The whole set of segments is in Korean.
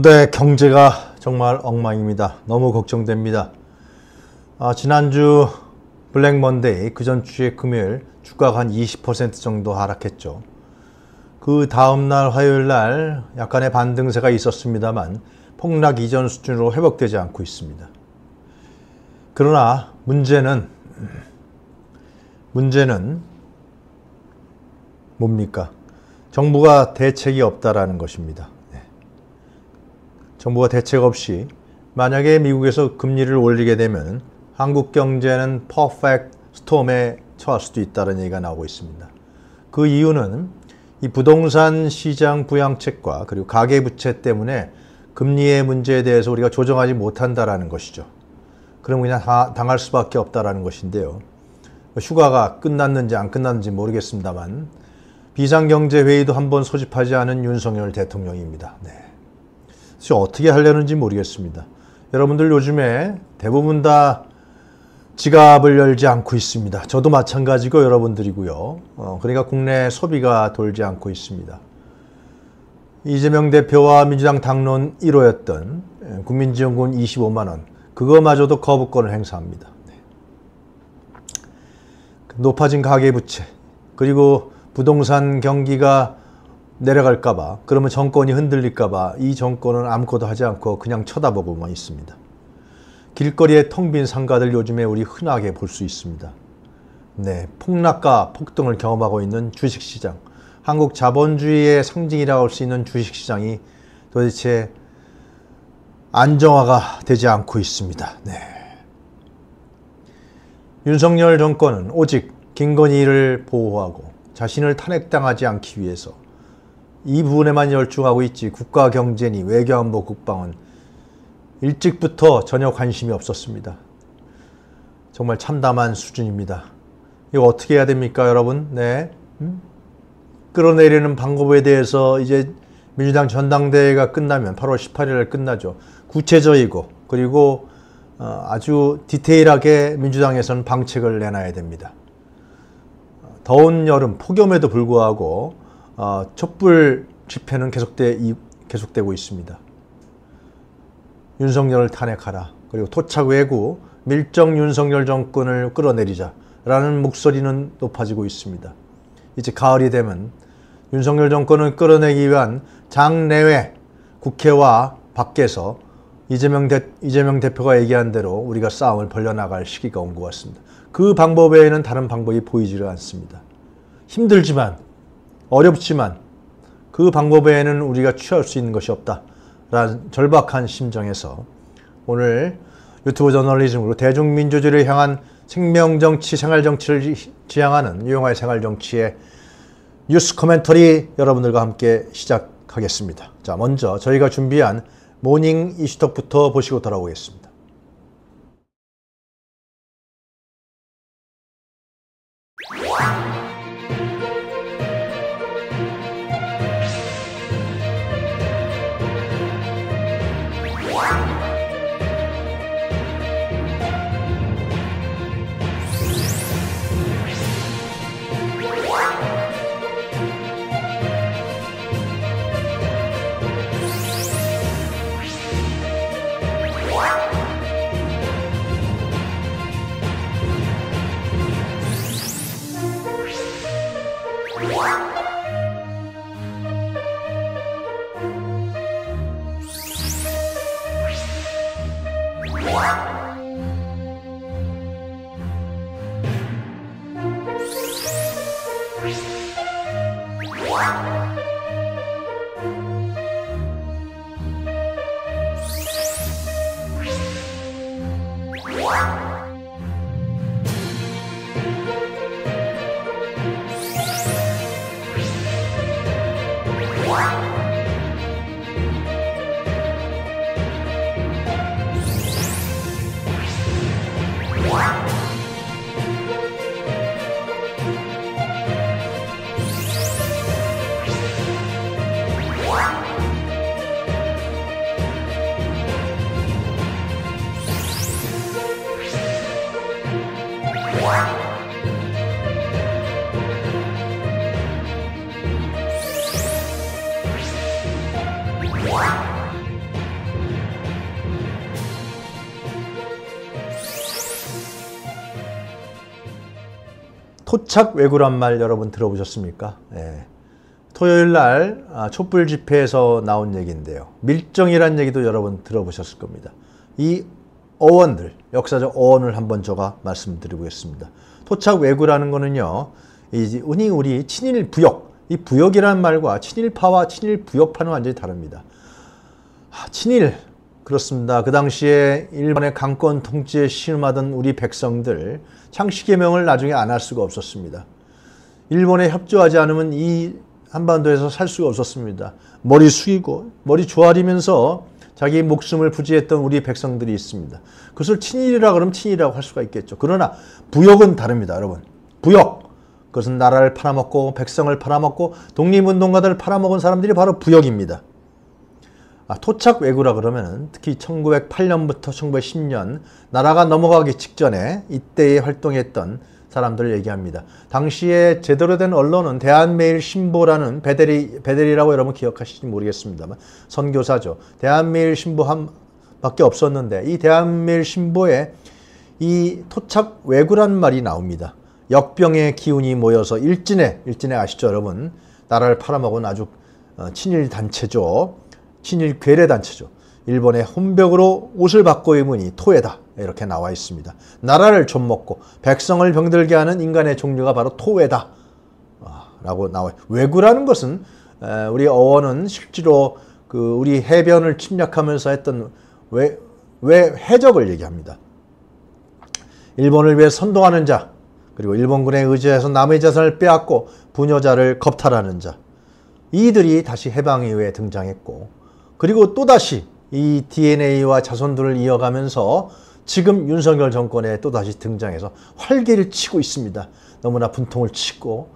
네, 경제가 정말 엉망입니다. 너무 걱정됩니다. 아, 지난주 블랙 먼데이, 그 전주에 금요일 주가가 한 20% 정도 하락했죠. 그 다음날 화요일 날 약간의 반등세가 있었습니다만 폭락 이전 수준으로 회복되지 않고 있습니다. 그러나 문제는 문제는 뭡니까? 정부가 대책이 없다라는 것입니다. 정부가 대책 없이 만약에 미국에서 금리를 올리게 되면 한국 경제는 퍼펙트 스톰에 처할 수도 있다는 얘기가 나오고 있습니다. 그 이유는 이 부동산 시장 부양책과 그리고 가계부채 때문에 금리의 문제에 대해서 우리가 조정하지 못한다라는 것이죠. 그럼 그냥 당할 수밖에 없다라는 것인데요. 휴가가 끝났는지 안 끝났는지 모르겠습니다만 비상경제회의도 한 번 소집하지 않은 윤석열 대통령입니다. 네. 그래서 어떻게 하려는지 모르겠습니다. 여러분들 요즘에 대부분 다 지갑을 열지 않고 있습니다. 저도 마찬가지고 여러분들이고요. 어, 그러니까 국내 소비가 돌지 않고 있습니다. 이재명 대표와 민주당 당론 1호였던 예, 국민지원금 25만원 그거마저도 거부권을 행사합니다. 네. 높아진 가계부채 그리고 부동산 경기가 내려갈까봐 그러면 정권이 흔들릴까봐 이 정권은 아무것도 하지 않고 그냥 쳐다보고만 있습니다. 길거리에 텅 빈 상가들 요즘에 우리 흔하게 볼 수 있습니다. 네, 폭락과 폭등을 경험하고 있는 주식시장, 한국 자본주의의 상징이라고 할 수 있는 주식시장이 도대체 안정화가 되지 않고 있습니다. 네. 윤석열 정권은 오직 김건희를 보호하고 자신을 탄핵당하지 않기 위해서 이 부분에만 열중하고 있지 국가 경제니 외교안보 국방은 일찍부터 전혀 관심이 없었습니다. 정말 참담한 수준입니다. 이거 어떻게 해야 됩니까, 여러분? 네. 음? 끌어내리는 방법에 대해서 이제 민주당 전당대회가 끝나면 8월 18일에 끝나죠. 구체적이고 그리고 어, 아주 디테일하게 민주당에서는 방책을 내놔야 됩니다. 어, 더운 여름 폭염에도 불구하고 어, 촛불 집회는 계속돼, 계속되고 있습니다. 윤석열을 탄핵하라. 그리고 토착 외구 밀정 윤석열 정권을 끌어내리자라는 목소리는 높아지고 있습니다. 이제 가을이 되면 윤석열 정권을 끌어내기 위한 장내외 국회와 밖에서 이재명, 대, 이재명 대표가 얘기한 대로 우리가 싸움을 벌려나갈 시기가 온 것 같습니다. 그 방법 외에는 다른 방법이 보이지를 않습니다. 힘들지만 어렵지만 그 방법 외 에는 우리가 취할 수 있는 것이 없다. 라는 절박한 심정에서 오늘 유튜브 저널리즘으로 대중민주주의를 향한 생명정치, 생활정치를 지향하는 유영화의 생활정치의 뉴스 커멘터리 여러분들과 함께 시작하겠습니다. 자, 먼저 저희가 준비한 모닝 이슈톡부터 보시고 돌아오겠습니다. Wow. 토착 외구란 말 여러분 들어보셨습니까? 예. 토요일 날 아, 촛불 집회에서 나온 얘기인데요. 밀정이란 얘기도 여러분 들어보셨을 겁니다. 이 어원들, 역사적 어원을 한번 제가 말씀드리고있습니다 토착 외구라는 거는요. 이 흔히 우리 친일 부역, 이 부역이라는 말과 친일파와 친일 부역파는 완전히 다릅니다. 아, 친일, 그렇습니다. 그 당시에 일본의 강권 통치에 신음하던 우리 백성들 창씨개명을 나중에 안 할 수가 없었습니다. 일본에 협조하지 않으면 이 한반도에서 살 수가 없었습니다. 머리 숙이고 머리 조아리면서 자기 목숨을 부지했던 우리 백성들이 있습니다. 그것을 친일이라 그러면 친일이라고 할 수가 있겠죠. 그러나 부역은 다릅니다, 여러분. 부역. 그것은 나라를 팔아먹고 백성을 팔아먹고 독립운동가들을 팔아먹은 사람들이 바로 부역입니다. 아, 토착 왜구라 그러면은 특히 1908년부터 1910년 나라가 넘어가기 직전에 이때에 활동했던 사람들을 얘기합니다. 당시에 제대로 된 언론은 대한매일신보라는 배대리배대리라고 여러분 기억하실지 모르겠습니다만 선교사죠. 대한매일신보 한 밖에 없었는데 이 대한매일신보에 이 토착 왜구란 말이 나옵니다. 역병의 기운이 모여서 일진에, 일진에 아시죠 여러분? 나라를 팔아먹은 아주 어, 친일 단체죠. 친일 괴뢰단체죠. 일본의 혼벽으로 옷을 바꿔 입으니토해다 이렇게 나와 있습니다. 나라를 좀먹고 백성을 병들게 하는 인간의 종류가 바로 토해다 아, 라고 나와요. 왜구라는 것은 우리 어원은 실제로 그 우리 해변을 침략하면서 했던 외, 왜 해적을 얘기합니다. 일본을 위해 선동하는 자 그리고 일본군에 의지해서 남의 자산을 빼앗고 부녀자를 겁탈하는 자 이들이 다시 해방 이후에 등장했고 그리고 또다시 이 DNA와 자손들을 이어가면서 지금 윤석열 정권에 또다시 등장해서 활개를 치고 있습니다. 너무나 분통을 치고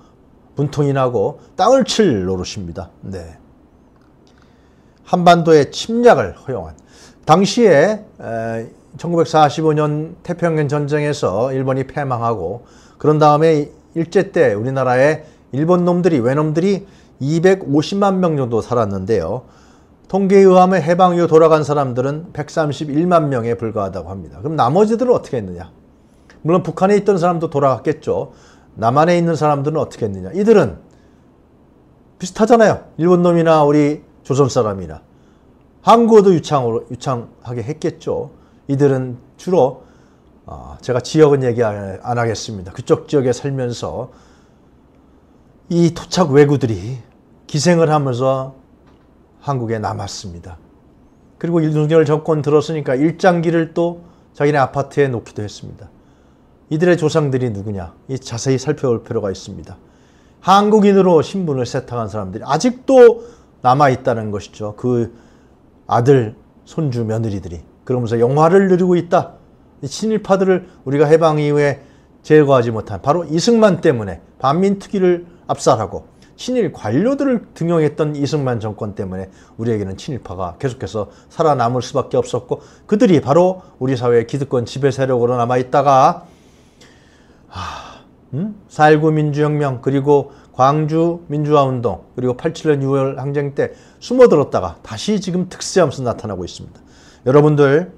분통이 나고 땅을 칠 노릇입니다. 네. 한반도의 침략을 허용한 당시에 1945년 태평양 전쟁에서 일본이 패망하고 그런 다음에 일제 때 우리나라에 일본 놈들이 외놈들이 250만 명 정도 살았는데요. 통계에 의하면 해방 이후 돌아간 사람들은 131만 명에 불과하다고 합니다. 그럼 나머지들은 어떻게 했느냐? 물론 북한에 있던 사람도 돌아갔겠죠. 남한에 있는 사람들은 어떻게 했느냐? 이들은 비슷하잖아요. 일본 놈이나 우리 조선 사람이나. 한국어도 유창으로, 유창하게 했겠죠. 이들은 주로, 어, 제가 지역은 얘기 안, 안 하겠습니다. 그쪽 지역에 살면서 이 토착 외구들이 기생을 하면서 한국에 남았습니다. 그리고 윤석열 정권 들었으니까 일장기를 또 자기네 아파트에 놓기도 했습니다. 이들의 조상들이 누구냐? 이 자세히 살펴볼 필요가 있습니다. 한국인으로 신분을 세탁한 사람들이 아직도 남아있다는 것이죠. 그 아들, 손주, 며느리들이. 그러면서 영화를 누리고 있다. 친일파들을 우리가 해방 이후에 제거하지 못한 바로 이승만 때문에 반민특위를 압살하고 친일 관료들을 등용했던 이승만 정권 때문에 우리에게는 친일파가 계속해서 살아남을 수밖에 없었고 그들이 바로 우리 사회의 기득권 지배 세력으로 남아있다가 하, 아, 음? 4.19 민주혁명 그리고 광주 민주화운동 그리고 87년 6월 항쟁 때 숨어들었다가 다시 지금 특수하면서 나타나고 있습니다. 여러분들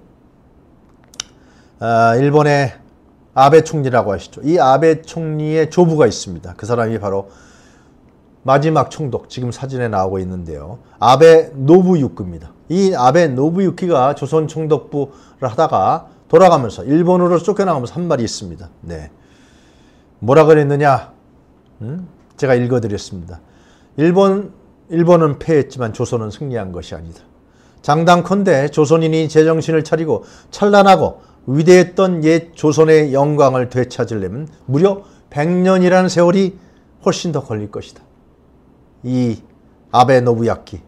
어, 일본의 아베 총리라고 하시죠. 이 아베 총리의 조부가 있습니다. 그 사람이 바로 마지막 총독, 지금 사진에 나오고 있는데요. 아베 노부유키입니다. 이 아베 노부유키가 조선 총독부를 하다가 돌아가면서 일본으로 쫓겨나가면서 한 말이 있습니다. 네. 뭐라 그랬느냐? 음? 제가 읽어드렸습니다. 일본, 일본은 패했지만 조선은 승리한 것이 아니다. 장당컨대 조선인이 제정신을 차리고 찬란하고 위대했던 옛 조선의 영광을 되찾으려면 무려 100년이라는 세월이 훨씬 더 걸릴 것이다. 이 아베 노부야키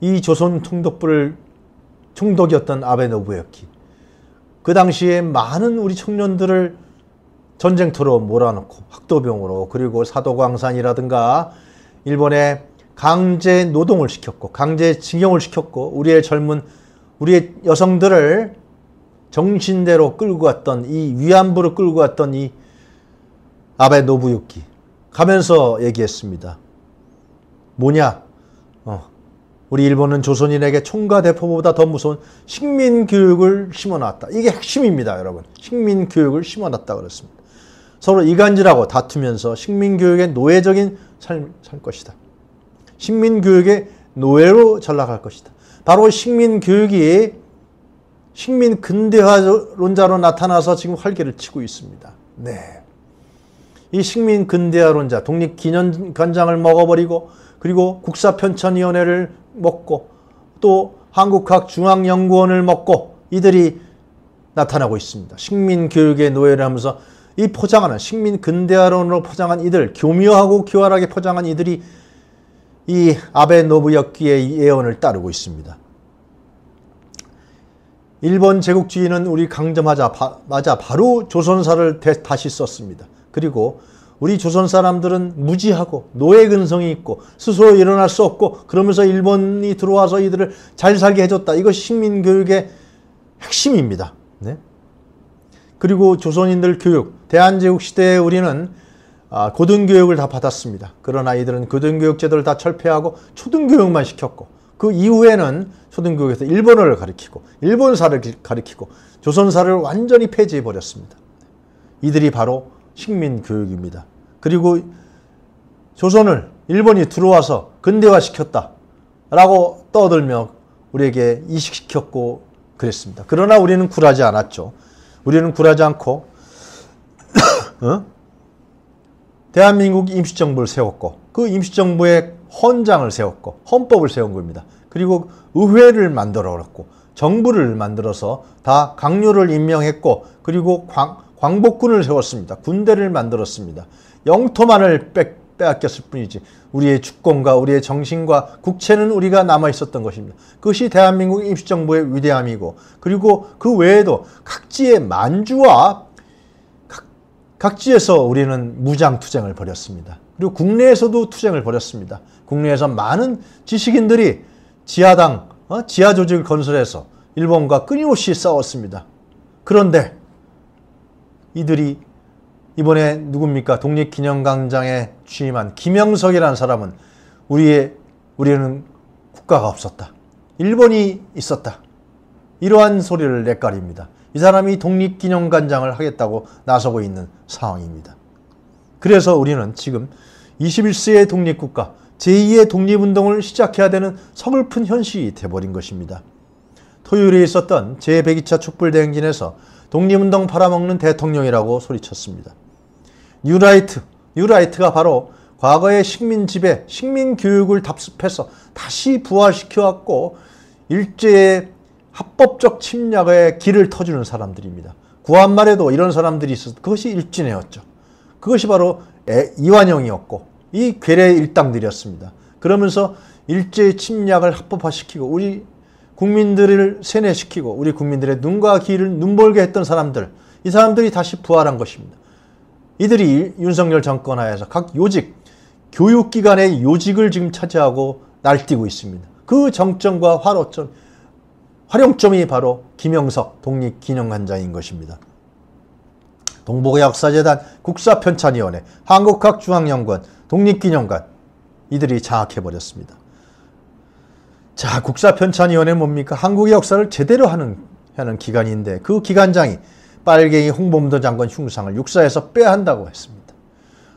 이 조선 총독부를 총독이었던 아베 노부야키 그 당시에 많은 우리 청년들을 전쟁터로 몰아넣고 학도병으로 그리고 사도광산이라든가 일본에 강제 노동을 시켰고 강제 징용을 시켰고 우리의 젊은 우리의 여성들을 정신대로 끌고 갔던 이 위안부를 끌고 갔던 이 아베 노부유키 가면서 얘기했습니다. 뭐냐? 어, 우리 일본은 조선인에게 총과 대포보다 더 무서운 식민 교육을 심어놨다. 이게 핵심입니다, 여러분. 식민 교육을 심어놨다 그랬습니다. 서로 이간질하고 다투면서 식민 교육의 노예적인 삶을 살 것이다. 식민 교육의 노예로 전락할 것이다. 바로 식민 교육이 식민 근대화론자로 나타나서 지금 활개를 치고 있습니다. 네. 이 식민 근대화론자 독립 기념관장을 먹어버리고 그리고 국사편찬위원회를 먹고 또 한국학 중앙연구원을 먹고 이들이 나타나고 있습니다. 식민 교육의 노예를 하면서 이 포장하는 식민 근대화론으로 포장한 이들 교묘하고 교활하게 포장한 이들이 이 아베 노부역기의 예언을 따르고 있습니다. 일본 제국주의는 우리 강점하자마자 바로 조선사를 다시 썼습니다. 그리고 우리 조선 사람들은 무지하고 노예 근성이 있고 스스로 일어날 수 없고 그러면서 일본이 들어와서 이들을 잘 살게 해줬다. 이거 식민 교육의 핵심입니다. 네? 그리고 조선인들 교육, 대한제국 시대에 우리는 아, 고등교육을 다 받았습니다. 그러나 이들은 고등교육 제도를 다 철폐하고 초등교육만 시켰고 그 이후에는 초등교육에서 일본어를 가르치고 일본사를 가르치고 조선사를 완전히 폐지해버렸습니다. 이들이 바로 식민 교육입니다. 그리고 조선을 일본이 들어와서 근대화시켰다 라고 떠들며 우리에게 이식시켰고 그랬습니다. 그러나 우리는 굴하지 않았죠. 우리는 굴하지 않고 어? 대한민국 임시정부를 세웠고 그 임시정부의 헌장을 세웠고 헌법을 세운 겁니다. 그리고 의회를 만들어 놓고 정부를 만들어서 다 강요를 임명했고 그리고 광, 광복군을 세웠습니다. 군대를 만들었습니다. 영토만을 뺏, 빼앗겼을 뿐이지 우리의 주권과 우리의 정신과 국채는 우리가 남아있었던 것입니다. 그것이 대한민국 임시정부의 위대함이고 그리고 그 외에도 각지의 만주와 각, 각지에서 우리는 무장투쟁을 벌였습니다. 그리고 국내에서도 투쟁을 벌였습니다. 국내에서 많은 지식인들이 지하당, 어? 지하조직을 건설해서 일본과 끊임없이 싸웠습니다. 그런데 이들이 이번에 누굽니까? 독립기념광장에 취임한 김영석이라는 사람은 우리의 우리는 국가가 없었다. 일본이 있었다. 이러한 소리를 냈가입니다이 사람이 독립기념관장을 하겠다고 나서고 있는 상황입니다. 그래서 우리는 지금 21세의 독립국가, 제2의 독립운동을 시작해야 되는 서글픈 현실이 돼버린 것입니다. 토요일에 있었던 제102차 촛불대행진에서 독립운동 팔아먹는 대통령이라고 소리쳤습니다. 뉴라이트, 뉴라이트가 바로 과거의 식민 지배, 식민 교육을 답습해서 다시 부활시켜왔고 일제의 합법적 침략의 길을 터주는 사람들입니다. 구한말에도 이런 사람들이 있어서 그것이 일진회였죠. 그것이 바로 이완영이었고 이괴뢰 일당들이었습니다. 그러면서 일제의 침략을 합법화시키고 우리 국민들을 세뇌시키고 우리 국민들의 눈과 귀를 눈벌게 했던 사람들, 이 사람들이 다시 부활한 것입니다. 이들이 윤석열 정권 하에서 각 요직, 교육기관의 요직을 지금 차지하고 날뛰고 있습니다. 그 정점과 화로점, 활용점이 바로 김영석 독립기념관장인 것입니다. 동북아 역사재단 국사편찬위원회, 한국학중앙연구원, 독립기념관 이들이 장악해버렸습니다. 자, 국사편찬위원회 뭡니까? 한국의 역사를 제대로 하는, 하는 기관인데 그 기관장이 빨갱이 홍범도 장관 흉상을 육사에서 빼한다고 야 했습니다.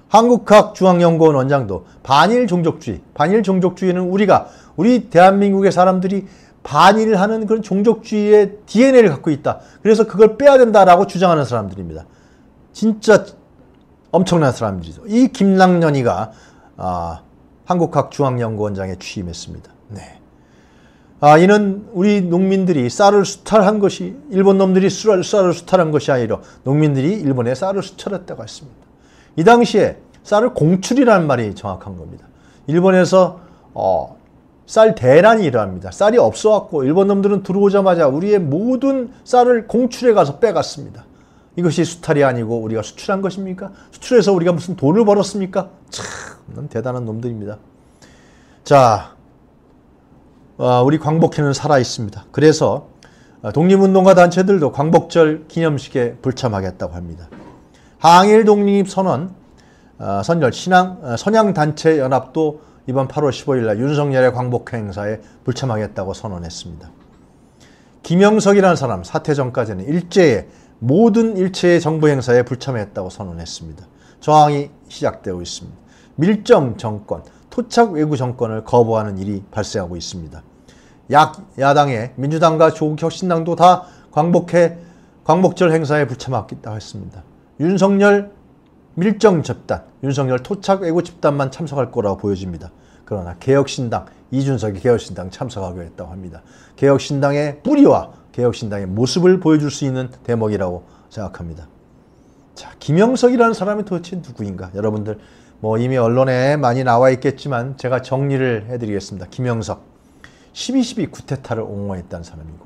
한국학중앙연구원 원장도 반일 종족주의, 반일 종족주의는 우리가 우리 대한민국의 사람들이 반일을 하는 그런 종족주의의 DNA를 갖고 있다. 그래서 그걸 빼야 된다라고 주장하는 사람들입니다. 진짜 엄청난 사람들이죠. 이 김랑년이가 아, 한국학중앙연구원장에 취임했습니다. 아, 이는 우리 농민들이 쌀을 수탈한 것이 일본 놈들이 쌀을, 쌀을 수탈한 것이 아니라 농민들이 일본에 쌀을 수탈했다고 했습니다. 이 당시에 쌀을 공출이라는 말이 정확한 겁니다. 일본에서 어, 쌀 대란이 일어납니다. 쌀이 없어왔고 일본 놈들은 들어오자마자 우리의 모든 쌀을 공출해 가서 빼갔습니다. 이것이 수탈이 아니고 우리가 수출한 것입니까? 수출해서 우리가 무슨 돈을 벌었습니까? 참 대단한 놈들입니다. 자 어, 우리 광복회는 살아 있습니다. 그래서 어, 독립운동가 단체들도 광복절 기념식에 불참하겠다고 합니다. 항일 독립 선언 어, 선열 신앙 선양 단체 연합도 이번 8월 15일 날 윤석열의 광복회 행사에 불참하겠다고 선언했습니다. 김영석이라는 사람 사퇴 전까지는 일제의 모든 일체의 정부 행사에 불참했다고 선언했습니다. 저항이 시작되고 있습니다. 밀정 정권, 토착 외구 정권을 거부하는 일이 발생하고 있습니다. 약 야당의 민주당과 조국혁신당도 다 광복해 광복절 행사에 불참하겠다 했습니다. 윤석열 밀정 집단, 윤석열 토착 외구 집단만 참석할 거라고 보여집니다. 그러나 개혁신당, 이준석이 개혁신당 참석하기로 했다고 합니다. 개혁신당의 뿌리와 개혁신당의 모습을 보여줄 수 있는 대목이라고 생각합니다. 자, 김영석이라는 사람이 도대체 누구인가? 여러분들 뭐 이미 언론에 많이 나와 있겠지만 제가 정리를 해드리겠습니다. 김영석 12.12 쿠데타를 옹호했다는 사람이고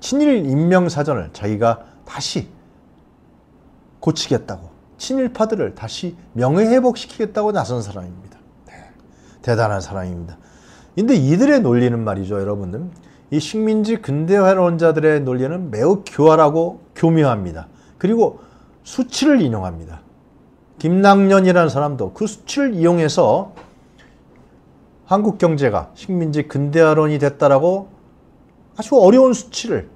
친일 인명사전을 자기가 다시 고치겠다고 친일파들을 다시 명예회복시키겠다고 나선 사람입니다. 네, 대단한 사람입니다. 근데 이들의 논리는 말이죠 여러분들 이 식민지 근대화론자들의 논리는 매우 교활하고 교묘합니다. 그리고 수치를 인용합니다. 김낙년이라는 사람도 그 수치를 이용해서 한국 경제가 식민지 근대화론이 됐다라고 아주 어려운 수치를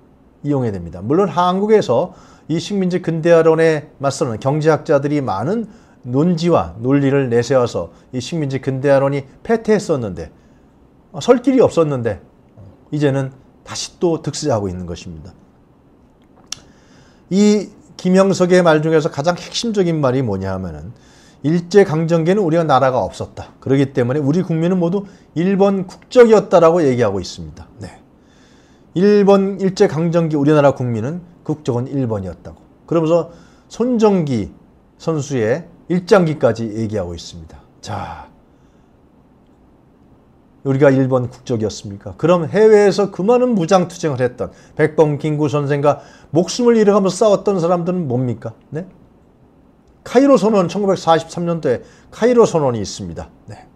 이용해야 됩니다. 물론 한국에서 이 식민지 근대화론에 맞서는 경제학자들이 많은 논지와 논리를 내세워서 이 식민지 근대화론이 패퇴했었는데 어, 설 길이 없었는데 이제는 다시 또 득세하고 있는 것입니다. 이 김영석의 말 중에서 가장 핵심적인 말이 뭐냐 하면은 일제강점기는 우리가 나라가 없었다. 그렇기 때문에 우리 국민은 모두 일본 국적이었다라고 얘기하고 있습니다. 네. 일본 일제강점기 우리나라 국민은 국적은 일본이었다고. 그러면서 손정기 선수의 일장기까지 얘기하고 있습니다. 자, 우리가 일본 국적이었습니까? 그럼 해외에서 그 많은 무장투쟁을 했던 백범 김구 선생과 목숨을 잃어가면 싸웠던 사람들은 뭡니까? 네? 카이로 선언 1943년도에 카이로 선언이 있습니다. 네.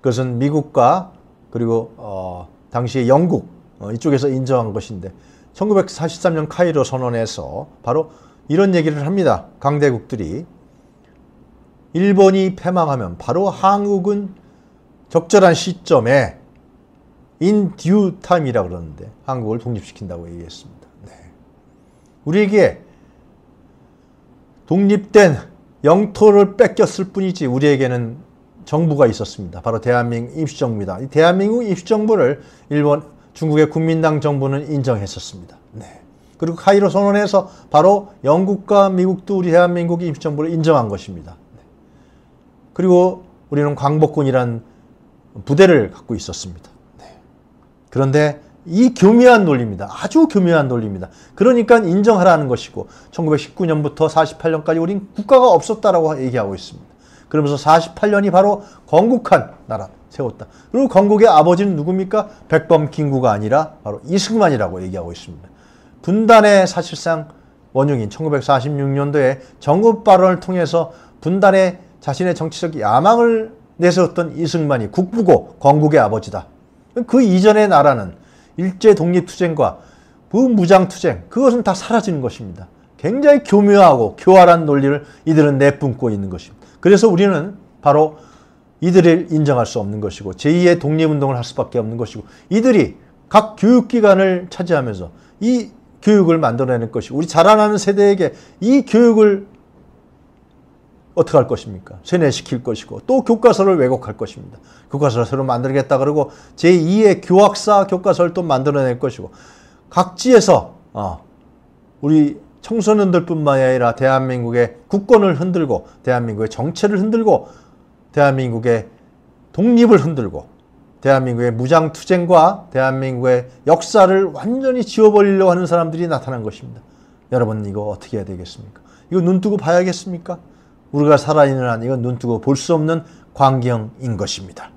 그것은 미국과 그리고 어, 당시에 영국 어, 이쪽에서 인정한 것인데 1943년 카이로 선언에서 바로 이런 얘기를 합니다. 강대국들이 일본이 패망하면 바로 한국은 적절한 시점에 in due time이라 고 그러는데 한국을 독립시킨다고 얘기했습니다. 네. 우리에게 독립된 영토를 뺏겼을 뿐이지 우리에게는 정부가 있었습니다. 바로 대한민국 임시정부입니다. 이 대한민국 임시정부를 일본 중국의 국민당 정부는 인정했었습니다. 네. 그리고 카이로 선언에서 바로 영국과 미국도 우리 대한민국 임시정부를 인정한 것입니다. 네. 그리고 우리는 광복군이란 부대를 갖고 있었습니다. 네. 그런데 이 교묘한 논리입니다. 아주 교묘한 논리입니다. 그러니까 인정하라는 것이고 1919년부터 48년까지 우린 국가가 없었다라고 얘기하고 있습니다. 그러면서 48년이 바로 건국한 나라 세웠다. 그리고 건국의 아버지는 누굽니까? 백범킹구가 아니라 바로 이승만이라고 얘기하고 있습니다. 분단의 사실상 원흉인 1946년도에 정읍 발언을 통해서 분단의 자신의 정치적 야망을 내세웠던 이승만이 국부고 건국의 아버지다. 그 이전의 나라는 일제 독립투쟁과 그 무장투쟁 그것은 다 사라지는 것입니다. 굉장히 교묘하고 교활한 논리를 이들은 내뿜고 있는 것입니다. 그래서 우리는 바로 이들을 인정할 수 없는 것이고 제2의 독립운동을 할 수밖에 없는 것이고 이들이 각 교육기관을 차지하면서 이 교육을 만들어내는 것이 우리 자라나는 세대에게 이 교육을 어떻게 할 것입니까? 세뇌시킬 것이고 또 교과서를 왜곡할 것입니다. 교과서를 새로 만들겠다 그러고 제2의 교학사 교과서를 또 만들어낼 것이고 각지에서 어, 우리 청소년들뿐만이 아니라 대한민국의 국권을 흔들고 대한민국의 정체를 흔들고 대한민국의 독립을 흔들고 대한민국의 무장투쟁과 대한민국의 역사를 완전히 지워버리려고 하는 사람들이 나타난 것입니다. 여러분 이거 어떻게 해야 되겠습니까? 이거 눈 뜨고 봐야겠습니까? 우리가 살아있는 한 이건 눈뜨고 볼 수 없는 광경인 것입니다.